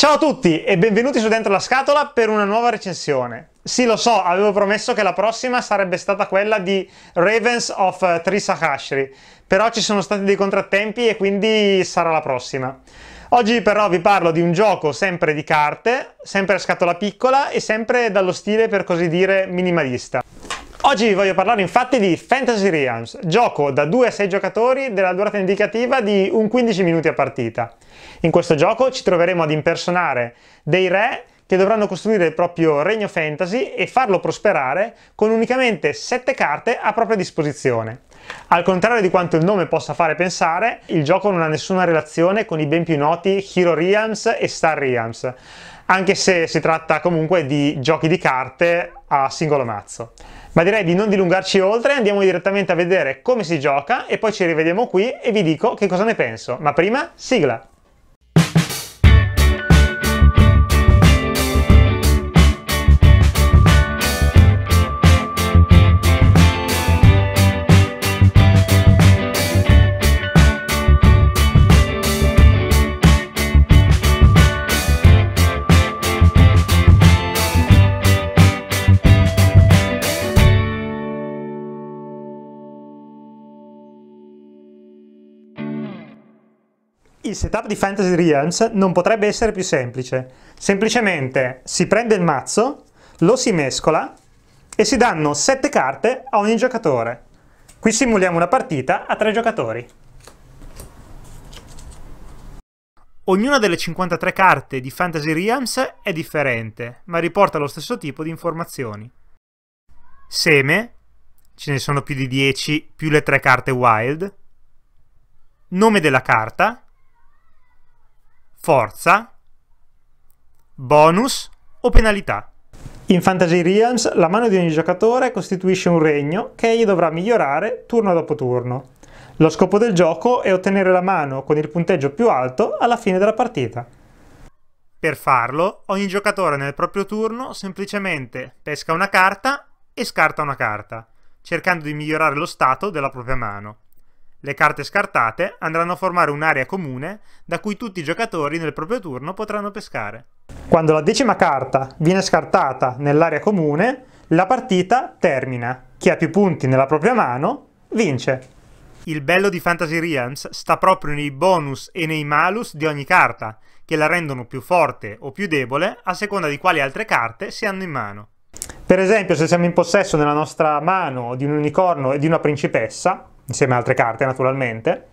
Ciao a tutti e benvenuti su Dentro la Scatola per una nuova recensione. Sì, lo so, avevo promesso che la prossima sarebbe stata quella di Ravens of Trisakashri, però ci sono stati dei contrattempi e quindi sarà la prossima. Oggi però vi parlo di un gioco sempre di carte, sempre a scatola piccola e sempre dallo stile per così dire minimalista. Oggi vi voglio parlare infatti di Fantasy Realms, gioco da 2 a 6 giocatori della durata indicativa di un 15 minuti a partita. In questo gioco ci troveremo ad impersonare dei re che dovranno costruire il proprio regno fantasy e farlo prosperare con unicamente 7 carte a propria disposizione. Al contrario di quanto il nome possa fare pensare, il gioco non ha nessuna relazione con i ben più noti Hero Realms e Star Realms, anche se si tratta comunque di giochi di carte a singolo mazzo. Ma direi di non dilungarci oltre, andiamo direttamente a vedere come si gioca e poi ci rivediamo qui e vi dico che cosa ne penso. Ma prima, sigla! il setup di Fantasy Realms non potrebbe essere più semplice. Semplicemente si prende il mazzo, lo si mescola e si danno 7 carte a ogni giocatore. Qui simuliamo una partita a 3 giocatori. Ognuna delle 53 carte di Fantasy Realms è differente, ma riporta lo stesso tipo di informazioni. Seme, ce ne sono più di 10, più le 3 carte wild. Nome della carta, forza, bonus o penalità. In Fantasy Realms la mano di ogni giocatore costituisce un regno che egli dovrà migliorare turno dopo turno. Lo scopo del gioco è ottenere la mano con il punteggio più alto alla fine della partita. Per farlo, ogni giocatore nel proprio turno semplicemente pesca una carta e scarta una carta, cercando di migliorare lo stato della propria mano. Le carte scartate andranno a formare un'area comune da cui tutti i giocatori nel proprio turno potranno pescare. Quando la decima carta viene scartata nell'area comune, la partita termina. Chi ha più punti nella propria mano vince. Il bello di Fantasy Realms sta proprio nei bonus e nei malus di ogni carta, che la rendono più forte o più debole a seconda di quali altre carte si hanno in mano. Per esempio, se siamo in possesso nella nostra mano di un unicorno e di una principessa, insieme a altre carte naturalmente.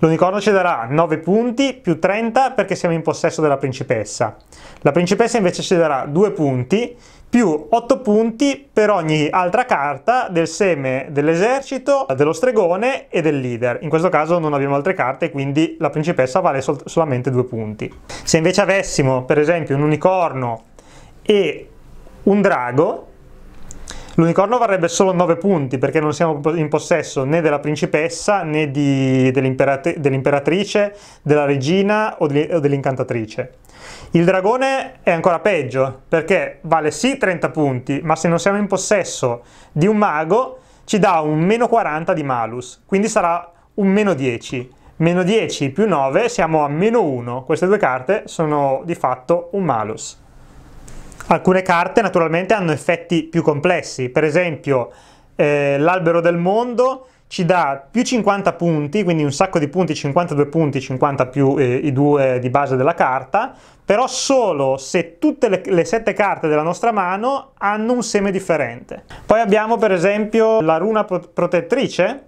L'unicorno ci darà 9 punti più 30 perché siamo in possesso della principessa. La principessa invece ci darà 2 punti più 8 punti per ogni altra carta del seme dell'esercito, dello stregone e del leader. In questo caso non abbiamo altre carte, quindi la principessa vale sol solamente 2 punti. Se invece avessimo, per esempio, un unicorno e un drago, L'unicorno varrebbe solo 9 punti perché non siamo in possesso né della principessa né dell'imperatrice, della regina o, di, o dell'incantatrice. Il dragone è ancora peggio perché vale sì 30 punti, ma se non siamo in possesso di un mago ci dà un meno 40 di malus, quindi sarà un meno 10. Meno 10 più 9 siamo a meno 1, queste due carte sono di fatto un malus. Alcune carte naturalmente hanno effetti più complessi, per esempio eh, l'albero del mondo ci dà più 50 punti, quindi un sacco di punti, 52 punti, 50 più eh, i due di base della carta, però solo se tutte le, le sette carte della nostra mano hanno un seme differente. Poi abbiamo per esempio la runa protettrice,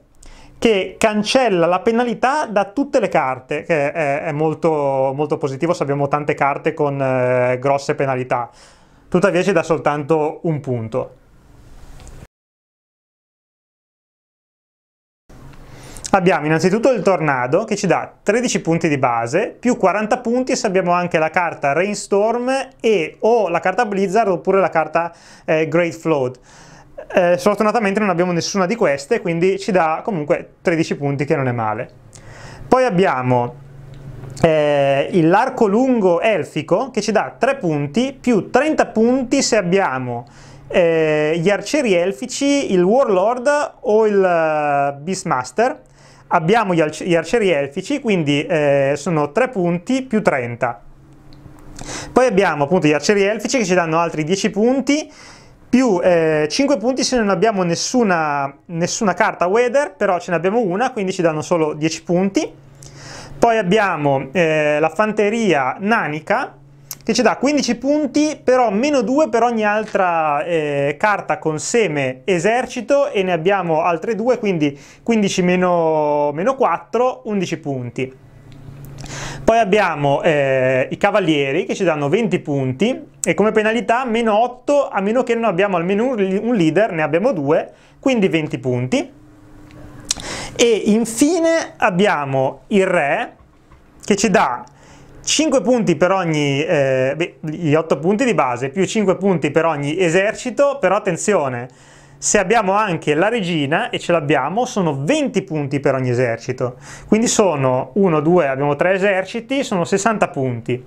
che cancella la penalità da tutte le carte, che è, molto, molto positivo se abbiamo tante carte con eh, grosse penalità tuttavia ci dà soltanto un punto. Abbiamo innanzitutto il tornado che ci dà 13 punti di base più 40 punti se abbiamo anche la carta Rainstorm e o la carta Blizzard oppure la carta eh, Great Flood. Eh, sfortunatamente non abbiamo nessuna di queste quindi ci dà comunque 13 punti che non è male. Poi abbiamo eh, l'arco lungo elfico che ci dà 3 punti più 30 punti se abbiamo eh, gli arcieri elfici, il warlord o il eh, beastmaster. Abbiamo gli, gli arcieri elfici, quindi eh, sono 3 punti più 30. Poi abbiamo appunto gli arcieri elfici che ci danno altri 10 punti più eh, 5 punti se non abbiamo nessuna, nessuna carta weather, però ce ne abbiamo una, quindi ci danno solo 10 punti. Poi abbiamo eh, la fanteria nanica che ci dà 15 punti, però meno 2 per ogni altra eh, carta con seme esercito e ne abbiamo altre 2, quindi 15 meno, meno 4, 11 punti. Poi abbiamo eh, i cavalieri che ci danno 20 punti e come penalità meno 8 a meno che non abbiamo almeno un leader, ne abbiamo due, quindi 20 punti. E infine abbiamo il re che ci dà 5 punti per ogni, eh, beh, gli 8 punti di base, più 5 punti per ogni esercito, però attenzione, se abbiamo anche la regina e ce l'abbiamo sono 20 punti per ogni esercito quindi sono 1, 2, abbiamo 3 eserciti sono 60 punti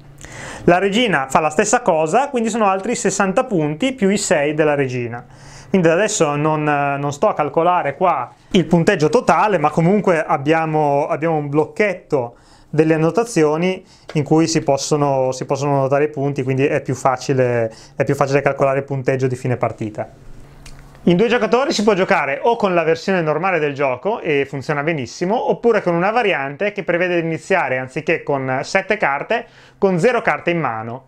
la regina fa la stessa cosa quindi sono altri 60 punti più i 6 della regina quindi adesso non, eh, non sto a calcolare qua il punteggio totale, ma comunque abbiamo, abbiamo un blocchetto delle annotazioni in cui si possono, si possono annotare i punti, quindi è più, facile, è più facile calcolare il punteggio di fine partita. In due giocatori si può giocare o con la versione normale del gioco, e funziona benissimo, oppure con una variante che prevede di iniziare, anziché con 7 carte, con 0 carte in mano.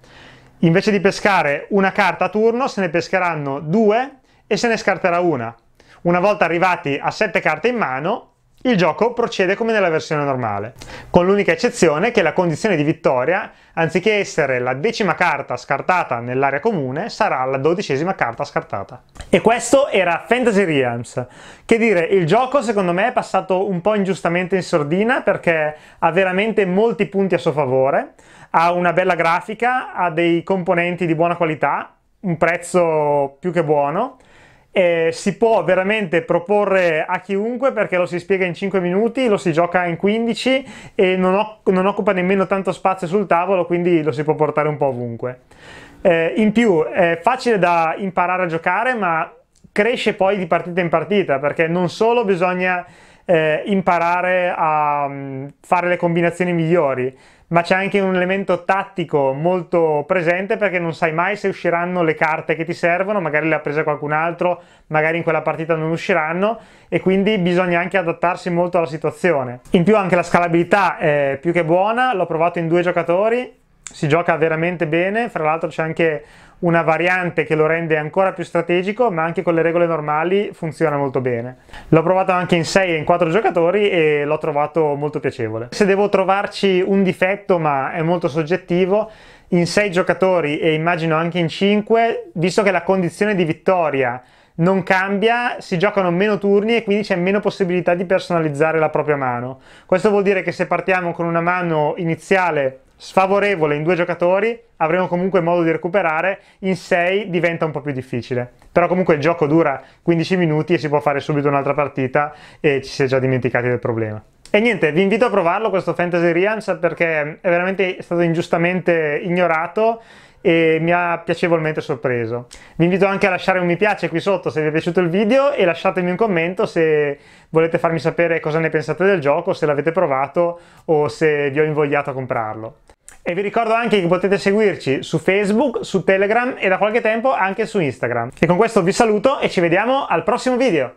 Invece di pescare una carta a turno, se ne pescheranno due e se ne scarterà una. Una volta arrivati a 7 carte in mano, il gioco procede come nella versione normale, con l'unica eccezione che la condizione di vittoria, anziché essere la decima carta scartata nell'area comune, sarà la dodicesima carta scartata. E questo era Fantasy Realms. Che dire, il gioco secondo me è passato un po' ingiustamente in sordina perché ha veramente molti punti a suo favore, ha una bella grafica, ha dei componenti di buona qualità, un prezzo più che buono, eh, si può veramente proporre a chiunque perché lo si spiega in 5 minuti, lo si gioca in 15 e non, non occupa nemmeno tanto spazio sul tavolo, quindi lo si può portare un po' ovunque. Eh, in più è facile da imparare a giocare, ma cresce poi di partita in partita perché non solo bisogna eh, imparare a mm, fare le combinazioni migliori, ma c'è anche un elemento tattico molto presente perché non sai mai se usciranno le carte che ti servono, magari le ha prese qualcun altro, magari in quella partita non usciranno e quindi bisogna anche adattarsi molto alla situazione. In più anche la scalabilità è più che buona, l'ho provato in due giocatori si gioca veramente bene, fra l'altro c'è anche una variante che lo rende ancora più strategico, ma anche con le regole normali funziona molto bene. L'ho provato anche in 6 e in 4 giocatori e l'ho trovato molto piacevole. Se devo trovarci un difetto, ma è molto soggettivo, in 6 giocatori e immagino anche in 5, visto che la condizione di vittoria non cambia, si giocano meno turni e quindi c'è meno possibilità di personalizzare la propria mano. Questo vuol dire che se partiamo con una mano iniziale sfavorevole in due giocatori, avremo comunque modo di recuperare, in 6 diventa un po' più difficile. Però comunque il gioco dura 15 minuti e si può fare subito un'altra partita e ci si è già dimenticati del problema. E niente, vi invito a provarlo questo Fantasy Realms perché è veramente stato ingiustamente ignorato e mi ha piacevolmente sorpreso. Vi invito anche a lasciare un mi piace qui sotto se vi è piaciuto il video e lasciatemi un commento se volete farmi sapere cosa ne pensate del gioco, se l'avete provato o se vi ho invogliato a comprarlo. E vi ricordo anche che potete seguirci su Facebook, su Telegram e da qualche tempo anche su Instagram. E con questo vi saluto e ci vediamo al prossimo video!